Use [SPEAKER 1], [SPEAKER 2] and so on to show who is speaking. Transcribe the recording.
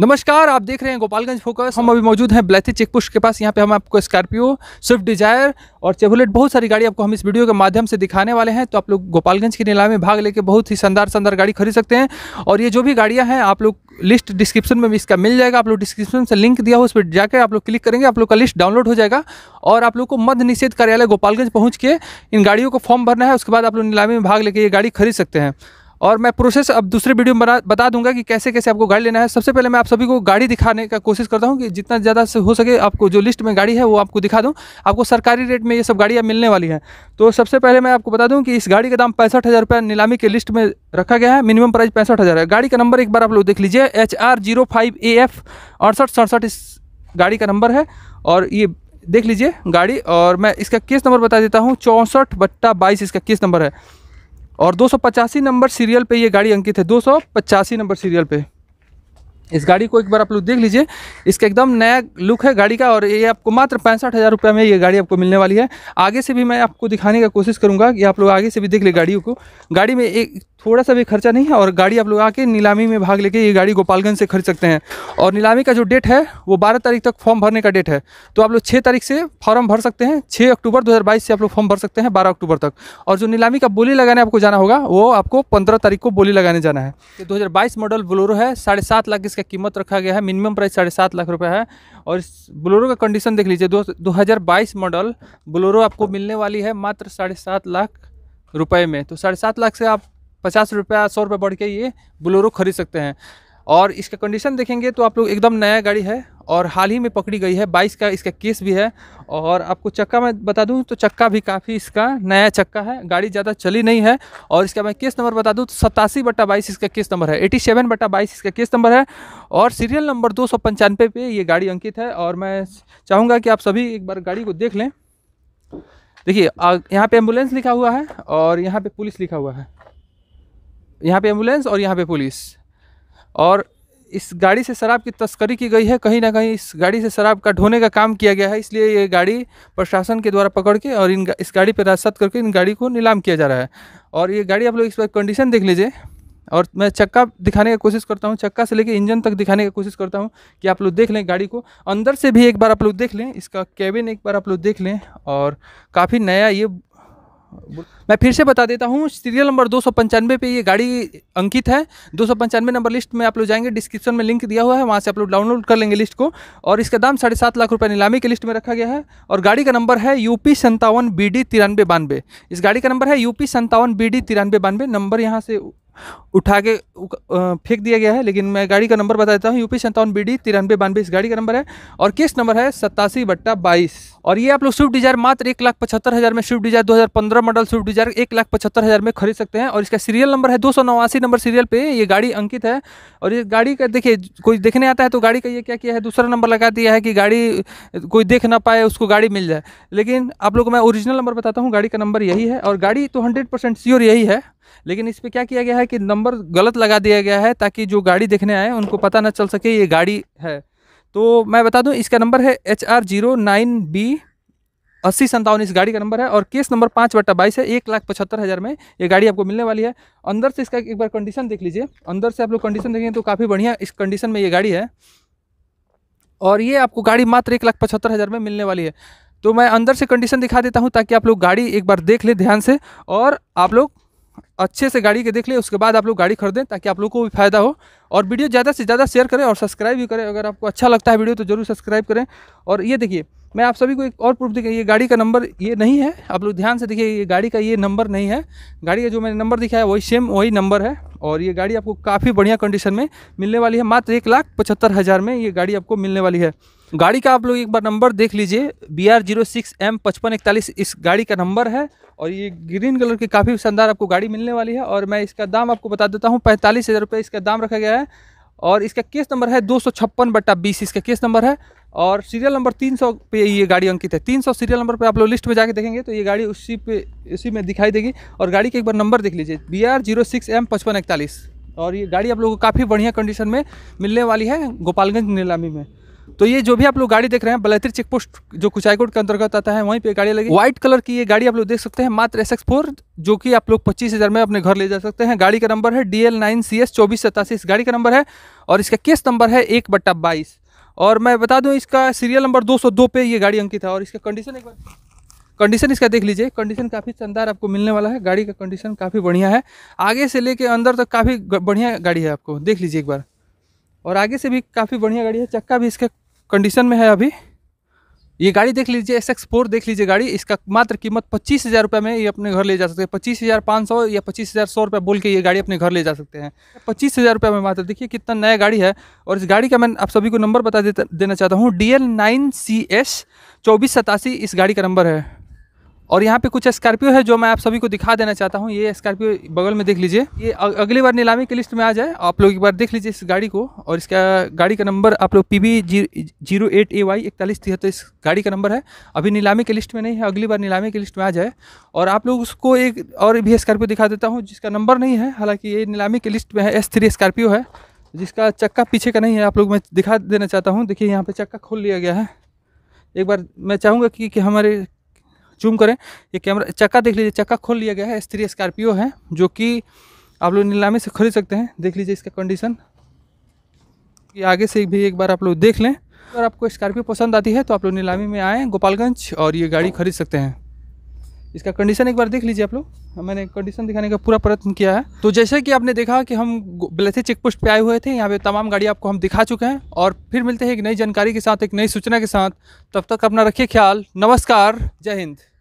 [SPEAKER 1] नमस्कार आप देख रहे हैं गोपालगंज फोकस हम अभी मौजूद हैं ब्लैथी पोस्ट के पास यहाँ पे हम आपको स्कॉर्पियो स्विफ्ट डिजायर और चेबुलेट बहुत सारी गाड़ी आपको हम इस वीडियो के माध्यम से दिखाने वाले हैं तो आप लोग गोपालगंज की नीलामी में भाग लेके बहुत ही शानदार शानदार गाड़ी खरीद सकते हैं और ये जो भी गाड़ियाँ हैं आप लोग लिस्ट डिस्क्रिप्शन में भी इसका मिल जाएगा आप लोग डिस्क्रिप्शन से लिंक दिया हो उस पर जाकर आप लोग क्लिक करेंगे आप लोग का लिस्ट डाउनलोड हो जाएगा और आप लोग को मध्य निषेध कार्यालय गोपालगंज पहुँच के इन गाड़ियों को फॉर्म भरना है उसके बाद आप लोग नीलामी में भाग लेके ये गाड़ी खरीद सकते हैं और मैं प्रोसेस अब दूसरे वीडियो में बना बता दूंगा कि कैसे कैसे आपको गाड़ी लेना है सबसे पहले मैं आप सभी को गाड़ी दिखाने का कोशिश करता हूं कि जितना ज़्यादा से हो सके आपको जो लिस्ट में गाड़ी है वो आपको दिखा दूं आपको सरकारी रेट में ये सब गाड़ियां मिलने वाली हैं तो सबसे पहले मैं आपको बता दूँ कि इस गाड़ी का दाम पैंसठ हज़ार नीलामी के लिस्ट में रखा गया है मिनिमम प्राइस पैंसठ हज़ार है गाड़ी का नंबर एक बार आप लोग देख लीजिए H R zero five A F अड़सठ सड़सठ इस गाड़ी का नंबर है और ये देख लीजिए गाड़ी और मैं इसका केस नंबर बता देता हूँ चौंसठ बट्टा बाईस इसका केस नंबर है और दो नंबर सीरियल पे ये गाड़ी अंकित है दो नंबर सीरियल पे इस गाड़ी को एक बार आप लोग देख लीजिए इसका एकदम नया लुक है गाड़ी का और ये आपको मात्र पैंसठ हज़ार रुपये में ये गाड़ी आपको मिलने वाली है आगे से भी मैं आपको दिखाने का कोशिश करूँगा कि आप लोग आगे से भी देख ले गाड़ियों को गाड़ी में एक थोड़ा सा भी खर्चा नहीं है और गाड़ी आप लोग आके नीलामी में भाग लेके ये गाड़ी गोपालगंज से खरीद सकते हैं और नीलामी का जो डेट है वो बारह तारीख तक फॉर्म भरने का डेट है तो आप लोग छः तारीख से फॉर्म भर सकते हैं छः अक्टूबर दो से आप लोग फॉर्म भर सकते हैं बारह अक्टूबर तक और जो नीलामी का बोली लगाने आपको जाना होगा वो आपको पंद्रह तारीख को बोली लगाने जाना है दो मॉडल बोलोरो है साढ़े लाख इसका कीमत रखा गया है मिनिमम प्राइस साढ़े सात लाख रुपए है और इस बोलोरो का कंडीशन देख लीजिए दो दो हज़ार बाईस मॉडल ब्लोरो आपको मिलने वाली है मात्र साढ़े सात लाख रुपये में तो साढ़े सात लाख से आप पचास रुपया सौ रुपये बढ़ के ये ब्लोरो खरीद सकते हैं और इसका कंडीशन देखेंगे तो आप लोग एकदम नया गाड़ी है और हाल ही में पकड़ी गई है बाईस का इसका केस भी है और आपको चक्का मैं बता दूं तो चक्का भी काफ़ी इसका नया चक्का है गाड़ी ज़्यादा चली नहीं है और इसका मैं केस नंबर बता दूं तो सतासी बट्टा बाईस इसका केस नंबर है एटी सेवन बट्टा बाईस इसका केस नंबर है और सीरियल नंबर दो सौ पंचानवे पे ये गाड़ी अंकित है और मैं चाहूँगा कि आप सभी एक बार गाड़ी को देख लें देखिए यहाँ पर एम्बुलेंस लिखा हुआ है और यहाँ पर पुलिस लिखा हुआ है यहाँ पर एम्बुलेंस और यहाँ पर पुलिस और इस गाड़ी से शराब की तस्करी की गई है कहीं ना कहीं इस गाड़ी से शराब का ढोने का काम किया गया है इसलिए ये गाड़ी प्रशासन के द्वारा पकड़ के और इन इस गाड़ी पर राजसत करके इन गाड़ी को नीलाम किया जा रहा है और ये गाड़ी आप लोग इस पर कंडीशन देख लीजिए और मैं चक्का दिखाने की कोशिश करता हूँ चक्का से लेकर इंजन तक दिखाने की कोशिश करता हूँ कि आप लोग देख लें गाड़ी को अंदर से भी एक बार आप लोग देख लें इसका कैबिन एक बार आप लोग देख लें और काफ़ी नया ये मैं फिर से बता देता हूँ सीरियल नंबर दो सौ पंचानवे पे ये गाड़ी अंकित है दो सौ पंचानवे नंबर लिस्ट में आप लोग जाएंगे डिस्क्रिप्शन में लिंक दिया हुआ है वहाँ से आप लोग डाउनलोड कर लेंगे लिस्ट को और इसका दाम साढ़े सात लाख रुपये नीलामी के लिस्ट में रखा गया है और गाड़ी का नंबर है यू पी संतावन बी डी तिरानवे बानवे इस गाड़ी का नंबर है यू पी संतावन बी डी तिरानवे बानवे नंबर यहाँ से उठा के फेंक दिया गया है लेकिन मैं गाड़ी का नंबर बता देता हूँ यूपी सत्तावन बी डी तिरानवे बानवे इस गाड़ी का नंबर है और केस नंबर है सत्तासी बट्टा बाईस और ये आप लोग स्विफ्ट डिजायर मात्र एक लाख पचहत्तर हज़ार में स्विफ्ट डिजायर दो हज़ार पंद्रह मॉडल स्विफ्ट डिजायर एक लाख पचहत्तर हज़ार में खरीद सकते हैं और इसका सीरियल नंबर है दो सौ नवासी नंबर सीरियल पे ये गाड़ी अंकित है और ये गाड़ी का देखिए कोई देखने आता है तो गाड़ी का ये क्या किया है दूसरा नंबर लगा दिया है कि गाड़ी कोई देख ना पाए उसको गाड़ी मिल जाए लेकिन आप लोग को मैं ओरिजिनल नंबर बताता हूँ गाड़ी का नंबर यही है और गाड़ी तो हंड्रेड परसेंट श्योर यही है लेकिन इस पर क्या किया गया है कि नंबर गलत लगा दिया गया है ताकि जो गाड़ी देखने आए उनको पता ना चल सके ये गाड़ी है तो मैं बता दूं इसका नंबर है H R zero nine B अस्सी संतावन इस गाड़ी का नंबर है और केस नंबर पाँच बट्टा बाईस है एक लाख पचहत्तर हज़ार में ये गाड़ी आपको मिलने वाली है अंदर से इसका एक बार कंडीशन देख लीजिए अंदर से आप लोग कंडीशन देखेंगे तो काफ़ी बढ़िया इस कंडीशन में ये गाड़ी है और ये आपको गाड़ी मात्र एक लाख पचहत्तर हज़ार में मिलने वाली है तो मैं अंदर से कंडीशन दिखा देता हूँ ताकि आप लोग गाड़ी एक बार देख ले ध्यान से और आप लोग अच्छे से गाड़ी के देख लें उसके बाद आप लोग गाड़ी खरीदें ताकि आप लोग को भी फायदा हो और वीडियो ज़्यादा से ज़्यादा शेयर करें और सब्सक्राइब भी करें अगर आपको अच्छा लगता है वीडियो तो जरूर सब्सक्राइब करें और ये देखिए मैं आप सभी को एक और प्रूफ देखिए ये गाड़ी का नंबर ये नहीं है आप लोग ध्यान से देखिए ये गाड़ी का ये नंबर नहीं है गाड़ी का जो मैंने नंबर दिखाया है वही सेम वही नंबर है और ये गाड़ी आपको काफ़ी बढ़िया कंडीशन में मिलने वाली है मात्र एक लाख पचहत्तर हज़ार में ये गाड़ी आपको मिलने वाली है गाड़ी का आप लोग एक बार नंबर देख लीजिए B R zero six M पचपन इकतालीस इस गाड़ी का नंबर है और ये ग्रीन कलर की काफ़ी शानदार आपको गाड़ी मिलने वाली है और मैं इसका दाम आपको बता देता हूँ पैंतालीस हज़ार रुपये इसका दाम रखा गया है और इसका केस नंबर है दो सौ छप्पन बट्टा बीस इसका केस नंबर है और सीरियल नंबर तीन सौ पे ये गाड़ी अंकित है तीन सौ सीरियल नंबर पे आप लोग लिस्ट में जाके देखेंगे तो ये गाड़ी उसी पे उसी में दिखाई देगी और गाड़ी का एक बार नंबर देख लीजिए B R zero six M पचपन इकतालीस और ये गाड़ी आप लोगों को काफ़ी बढ़िया कंडीशन में मिलने वाली है गोपालगंज नीलामी में तो ये जो भी आप लोग गाड़ी देख रहे हैं बलैत्री चेक पोस्ट जो कुचाईकोट के अंतर्गत आता है वहीं पे गाड़ी लगी व्हाइट कलर की ये गाड़ी आप लोग देख सकते हैं मात्र एस जो कि आप लोग पच्चीस हज़ार में अपने घर ले जा सकते हैं गाड़ी का नंबर है D L nine C S चौबीस सतासी इस गाड़ी का नंबर है और इसका केस नंबर है एक बट्टा बाईस और मैं बता दूँ इसका सीरियल नंबर दो सौ दो पे ये गाड़ी अंकित है और इसका कंडीशन एक बार कंडीशन इसका देख लीजिए कंडीशन काफ़ी शानदार आपको मिलने वाला है गाड़ी का कंडीशन काफ़ी बढ़िया है आगे से लेके अंदर तक काफ़ी बढ़िया गाड़ी है आपको देख लीजिए एक बार और आगे से भी काफ़ी बढ़िया गाड़ी है चक्का भी इसके कंडीशन में है अभी ये गाड़ी देख लीजिए एस एक्स फोर देख लीजिए गाड़ी इसका मात्र कीमत पच्चीस हज़ार रुपये में ये अपने घर ले जा सकते हैं पच्चीस हज़ार पाँच सौ या पच्चीस हज़ार सौ रुपये बोल के ये गाड़ी अपने घर ले जा सकते हैं पच्चीस हज़ार रुपये में मात्र देखिए कितना नया गाड़ी है और इस गाड़ी का मैं आप सभी को नंबर बता देता देना चाहता हूँ D L nine C S चौबीस सतासी इस गाड़ी का नंबर है और यहाँ पे कुछ स्कॉर्पियो है जो मैं आप सभी को दिखा देना चाहता हूँ ये स्कॉर्पियो बगल में देख लीजिए ये अगली बार नीलामी की लिस्ट में आ जाए आप लोग एक बार देख लीजिए इस गाड़ी को और इसका गाड़ी का नंबर आप लोग P B zero eight A Y इकतालीस तिहत्तर इस गाड़ी का नंबर है अभी नीलामी की लिस्ट में नहीं है अगली बार नीलामी की लिस्ट में आ जाए और आप लोग उसको एक और भी स्कॉर्पियो दिखा देता हूँ जिसका नंबर नहीं है हालाँकि ये नीलामी की लिस्ट में है एस थ्री स्कॉर्पियो है जिसका चक्का पीछे का नहीं है आप लोग मैं दिखा देना चाहता हूँ देखिए यहाँ पर चक्का खोल लिया गया है एक बार मैं चाहूँगा कि, कि हमारे जूम करें ये कैमरा चक्का देख लीजिए चक्का खोल लिया गया है स्त्री स्कॉर्पियो है जो कि आप लोग नीलामी से खरीद सकते हैं देख लीजिए इसका कंडीशन ये आगे से भी एक बार आप लोग देख लें अगर आपको स्कॉर्पियो पसंद आती है तो आप लोग नीलामी में आएँ गोपालगंज और ये गाड़ी खरीद सकते हैं इसका कंडीशन एक बार देख लीजिए आप लोग हाँ, मैंने कंडीशन दिखाने का पूरा प्रयत्न किया है तो जैसे कि आपने देखा कि हम बलैसी चेक पोस्ट पे आए हुए थे यहाँ पे तमाम गाड़ी आपको हम दिखा चुके हैं और फिर मिलते हैं एक नई जानकारी के साथ एक नई सूचना के साथ तब तक अपना रखिए ख्याल नमस्कार जय हिंद